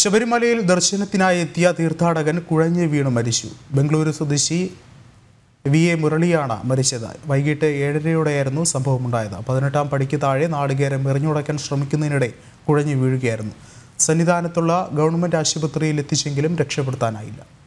ശബരിമലയിൽ ദർശനത്തിനായി എത്തിയ തീർത്ഥാടകൻ കുഴഞ്ഞു വീണ് മരിച്ചു ബംഗളൂരു സ്വദേശി വി എ മുരളിയാണ് മരിച്ചത് വൈകിട്ട് ഏഴരയോടെയായിരുന്നു സംഭവമുണ്ടായത് പതിനെട്ടാം പടിക്ക് താഴെ നാടുകേരം എറിഞ്ഞുടക്കാൻ ശ്രമിക്കുന്നതിനിടെ കുഴഞ്ഞു വീഴുകയായിരുന്നു സന്നിധാനത്തുള്ള ഗവൺമെൻറ് ആശുപത്രിയിൽ എത്തിച്ചെങ്കിലും രക്ഷപ്പെടുത്താനായില്ല